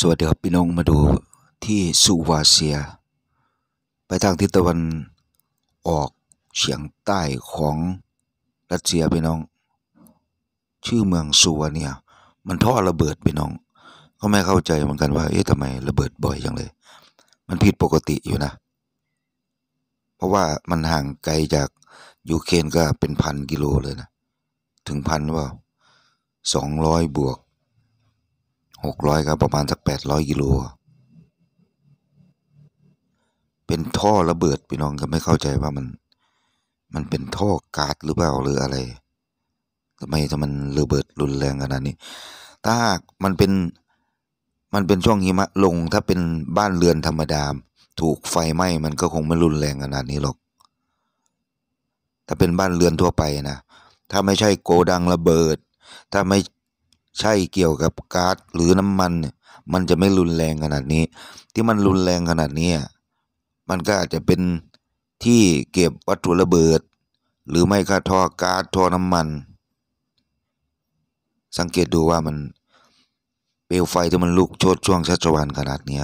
สวัสดีครับพี่น้องมาดูที่สุวาเซีย ไปทางทิศตะวันออกเฉียงใต้ของรัสเซียพี่น้อง ชื่อเมืองสุวาเนี่ยมันท่อระเบิดพี่น้อง ก็ไม่เข้าใจเหมือนกันว่าเอ๊ะทำไมระเบิดบ่อยจังเลย มันผิดปกติอยู่นะ เพราะว่ามันห่างไกลจากยูเครนก็เป็นพันกิโลเลยนะ ถึงพันว่าสองร้อยบวกหกร้อยครับประมาณสักแปดร้อยกิโล เป็นท่อระเบิดพี่น้องก็ไม่เข้าใจว่ามัน มันเป็นท่อกาดหรือเปล่าหรืออะไรทำไมถ้ามันระเบิดรุนแรงขนาดนี้ ถ้ามันเป็น มันเป็นช่วงหิมะลงถ้าเป็นบ้านเรือนธรรมดาถูกไฟไหม้มันก็คงไม่รุนแรงขนาดนี้หรอก ถ้าเป็นบ้านเรือนทั่วไปนะ ถ้าไม่ใช่โกดังระเบิด ถ้าไม่ใช่เกี่ยวกับก๊าซหรือน้ำมันเนี่ยมันจะไม่รุนแรงขนาดนี้ ที่มันรุนแรงขนาดนี้มันก็อาจจะเป็นที่เก็บวัตถุระเบิด หรือไม่ก็ท่อกา๊าซท่อน้ำมัน สังเกตดูว่ามันเปลวไฟที่มันลุกโชดช่วงชัชวานขนาดนี้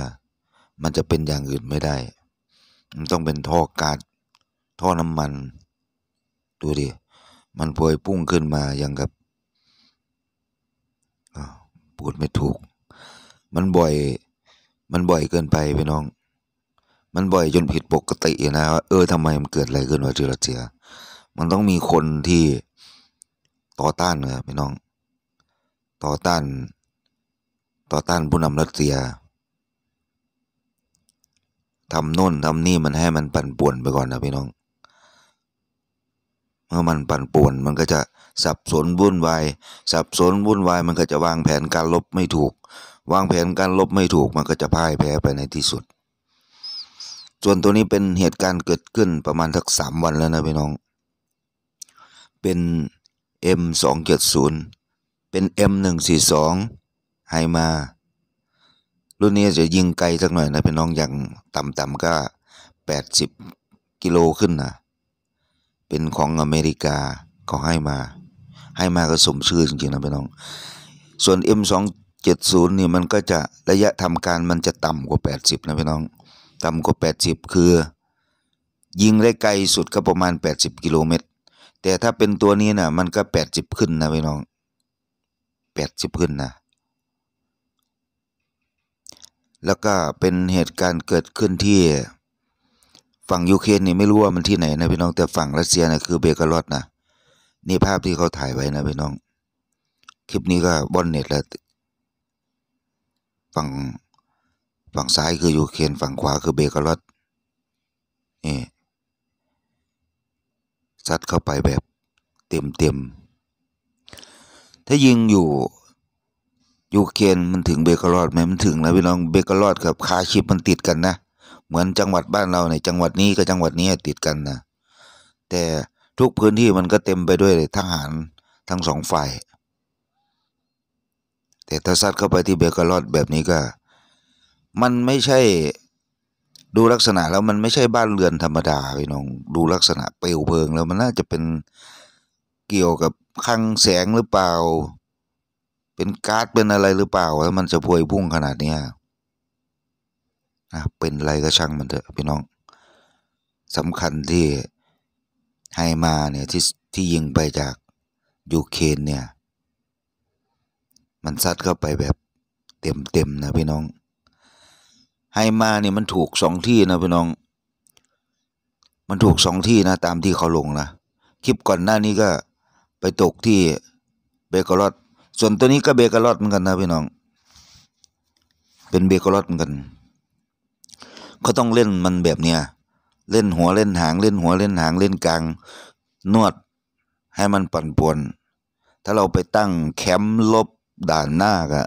มันจะเป็นอย่างอื่นไม่ได้ มันต้องเป็นท่อกา๊าซท่อน้ำมันดูดิมันพวยพุ่งขึ้นมาอย่างกับพูดไม่ถูก มันบ่อย มันบ่อยเกินไปพี่น้อง มันบ่อยจนผิดปกตินะว่าเออทำไมมันเกิดอะไรขึ้นวะทีละเจีย มันต้องมีคนที่ต่อต้านนะพี่น้อง ต่อต้าน ต่อต้านผู้นำรัสเซียทำโน่นทำนี่มันให้มันปั่นป่วนไปก่อนนะพี่น้องเมื่อมันปั่นป่วนมันก็จะสับสนวุ่นวาย สับสนวุ่นวายมันก็จะวางแผนการลบไม่ถูก วางแผนการลบไม่ถูก มันก็จะพ่ายแพ้ไปในที่สุดส่วนตัวนี้เป็นเหตุการณ์เกิดขึ้นประมาณทักสามวันแล้วนะพี่น้อง เป็น M270 เป็น M142 ไฮมา รุ่นนี้จะยิงไกลสักหน่อยนะพี่น้องอย่างต่ำๆก็ 80 กิโลขึ้นนะเป็นของอเมริกาเขาให้มา ให้มาก็สมชื่อจริงๆนะพี่น้อง ส่วน M270 นี่มันก็จะระยะทำการมันจะต่ำกว่า 80 นะพี่น้อง ต่ำกว่า 80 คือ ยิงได้ไกลสุดก็ประมาณ 80กิโลเมตรแต่ถ้าเป็นตัวนี้นะ่ะมันก็ 80 ขึ้นนะพี่น้อง 80 ขึ้นนะ แล้วก็เป็นเหตุการณ์เกิดขึ้นที่ฝั่งยูเครนนี่ไม่รู้ว่ามันที่ไหนนะพี่น้องแต่ฝั่งรัสเซียนะคือเบกาลอดนะนี่ภาพที่เขาถ่ายไว้นะพี่น้อง คลิปนี้ก็บอนเน็ตแล้ว ฝั่งฝั่งซ้ายคือยูเครนฝั่งขวาคือเบกาลอดนี่ซัดเข้าไปแบบเต็มเต็ม ถ้ายิงอยู่ยูเครนมันถึงเบกาลอดไหมมันถึงแล้วพี่น้องเบกาลอดกับคาชิปมันติดกันนะเหมือนจังหวัดบ้านเราในจังหวัดนี้กับจังหวัดนี้ติดกันนะแต่ทุกพื้นที่มันก็เต็มไปด้วยทหารทั้งสองฝ่าย แต่ถ้าซัดเข้าไปที่เบกาลอดแบบนี้ก็ มันไม่ใช่ดูลักษณะแล้วมันไม่ใช่บ้านเรือนธรรมดาพี่น้องดูลักษณะ เปลวเพลิง แล้วมันน่าจะเป็นเกี่ยวกับคังแสงหรือเปล่า เป็นก๊าซเป็นอะไรหรือเปล่าแล้วมันจะพวยพุ่งขนาดเนี้ยเป็นไรก็ช่างมันเถอะพี่น้องสำคัญที่ ให้มาเนี่ย ที่ที่ยิงไปจาก ยูเครนเนี่ยมันซัดเข้าไปแบบเต็มเต็มนะ พี่น้อง ให้มาเนี่ยมันถูกสองที่นะพี่น้อง มันถูกสองที่นะ ตามที่เขาลงนะ คลิปก่อนหน้านี้ก็ไปตกที่เบเกอรอดส่วนตัวนี้ก็เบเกอรอดเหมือนกันนะพี่น้อง เป็นเบเกอรอดเหมือนกันเขาต้องเล่นมันแบบเนี้ย เล่นหัวเล่นหางเล่นหัวเล่นหางเล่นกลาง นวดให้มันปั่นป่วน ถ้าเราไปตั้งแคมป์ลบด่านหน้ากะ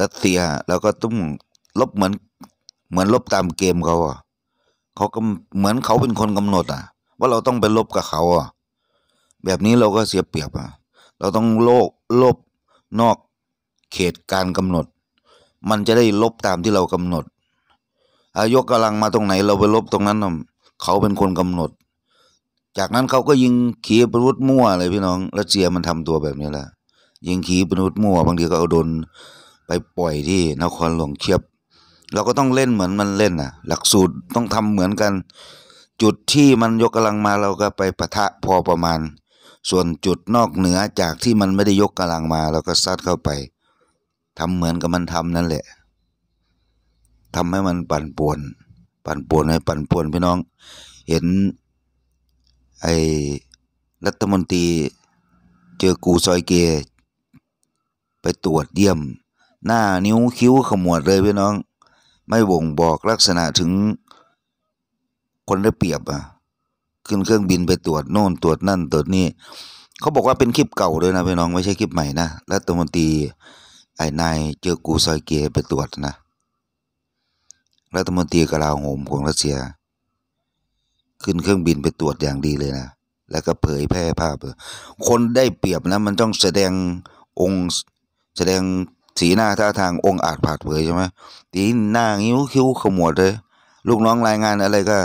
รัสเซียเราก็ต้องลบเหมือนเหมือนลบตามเกมเขาอ่ะเขาก็เหมือนเขาเป็นคนกำหนด อ่ะ ว่าเราต้องไปลบกับเขาอ่ะแบบนี้เราก็เสียเปรียบอ่ะเราต้องโลกลบนอกเขตการกำหนด มันจะได้ลบตามที่เรากำหนดอายกกำลังมาตรงไหนเราไปลบตรงนั้นเขาเป็นคนกำหนด จากนั้นเขาก็ยิงขีปนาวุธมั่วเลยพี่น้องรัสเซียมันทำตัวแบบนี้แหละ ยิงขีปนาวุธมั่วบางทีก็เอาโดนไปปล่อยที่นครหลวงเชียบเราก็ต้องเล่นเหมือนมันเล่นน่ะ หลักสูตรต้องทำเหมือนกัน จุดที่มันยกกำลังมาเราก็ไปปะทะพอประมาณ ส่วนจุดนอกเหนือจากที่มันไม่ได้ยกกำลังมาเราก็ซัดเข้าไป ทำเหมือนกับมันทำนั่นแหละทำให้มันปั่นป่วนปั่นป่วนให้ ปั่นป่วนพี่น้อง เห็นไอ้รัฐมนตรี เจอกูซอยเกไปตรวจเยี่ยม หน้านิ้วคิ้วขมวดเลยพี่น้อง ไม่บ่งบอกลักษณะถึงคนได้เปรียบอ่ะขึ้นเครื่องบินไปตรวจโน่นตรวจนั่น ตรวจนี่เขาบอกว่าเป็นคลิปเก่าด้วยนะพี่น้อง ไม่ใช่คลิปใหม่นะรัฐมนตรี ไอ้นายเจอกูซอยเกไปตรวจนะรัฐมนตรีกลาโหมของรัสเซีย ขึ้นเครื่องบินไปตรวจอย่างดีเลยนะแล้วก็เผยแพร่ภาพคนได้เปรียบนะ มันต้องแสดงองค์ แสดงสีหน้าท่าทางองค์อาจผาดเผยใช่ไหมตีหน้างิ้วคิ้วขมวดเลยลูกน้องรายงานอะไรก็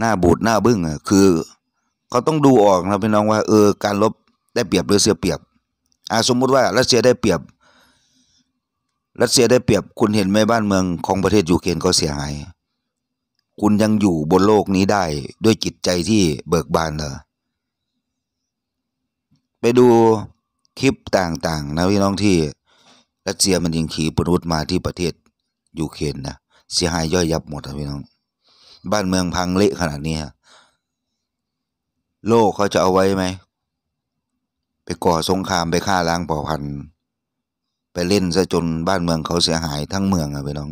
หน้าบูดหน้าบึ้งอ่ะคือเขาต้องดูออกนะพี่น้องว่า เออ การลบได้เปรียบหรือเสียเปรียบอ่าสมมุติว่ารัสเซียได้เปรียบรัสเซียได้เปรียบคุณเห็นไหมบ้านเมืองของประเทศยูเครนก็เสียหายคุณยังอยู่บนโลกนี้ได้ ด้วยจิตใจที่เบิกบานเหรอไปดูคลิปต่างๆนะพี่น้องที่ รัสเซียมันยิงขีปนาวุธมาที่ประเทศยูเครนนะเสียหายย่อยยับหมดนะพี่น้องบ้านเมืองพังเละขนาดนี้ โลกเขาจะเอาไว้ไหม ไปก่อสงครามไปฆ่าล้างเผ่าพันธุ์ไปเล่นซะจนบ้านเมืองเขาเสียหายทั้งเมืองอะพี่น้อง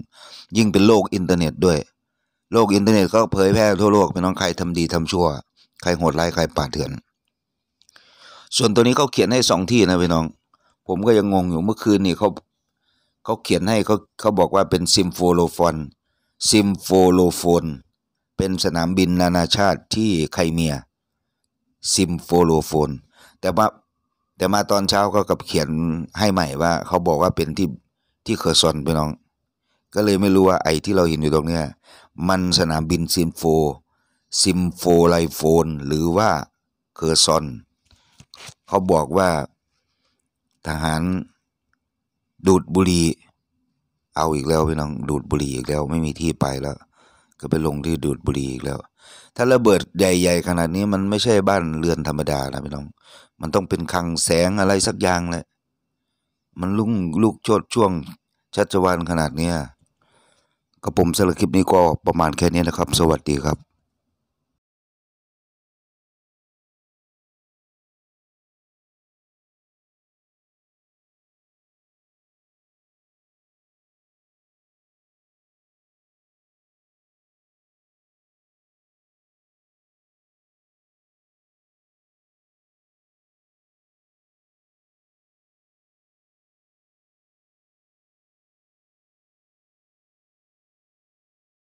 ยิ่งเป็นโลกอินเทอร์เน็ตด้วยโลกอินเทอร์เน็ตก็เผยแพร่ทั่วโลกพี่น้องใครทำดีทำชั่ว ใครโหดร้ายใคร ป่าเถื่อน ส่วนตัวนี้เขาเขียนให้สองที่นะพี่น้อง ผมก็ยังงงอยู่เมื่อคืนนี่เขาเขาเขียนให้เขาเขาบอกว่าเป็นซิมโฟโลฟอนซิมโฟโลฟอนเป็นสนามบินนานาชาติที่ไคเมียซิมโฟโลฟอนแต่ว่าแต่มาตอนเช้า ก็กับเขียนให้ใหม่ว่า เขาบอกว่าเป็นที่ที่เคอร์ซอนไปน้อง ก็เลยไม่รู้ว่าไอ้ที่เราเห็นอยู่ตรงเนี้ยมันสนามบินซิมโฟ ซิมโฟไลโฟน หรือว่าเคอร์ซอน เขาบอกว่าทหารดูดบุหรี่เอาอีกแล้วพี่น้องดูดบุหรี่อีกแล้วไม่มีที่ไปแล้วก็ไปลงที่ดูดบุรีอีกแล้ว ถ้าระเบิดใหญ่ๆขนาดนี้มันไม่ใช่บ้านเรือนธรรมดานะพี่น้อง มันต้องเป็นคังแสงอะไรสักอย่างเลย มันลุ่งลูกโชดช่วงชัชวานขนาดเนี้กระผมสารคลิปนี้ก็ประมาณแค่นี้นะครับ สวัสดีครับ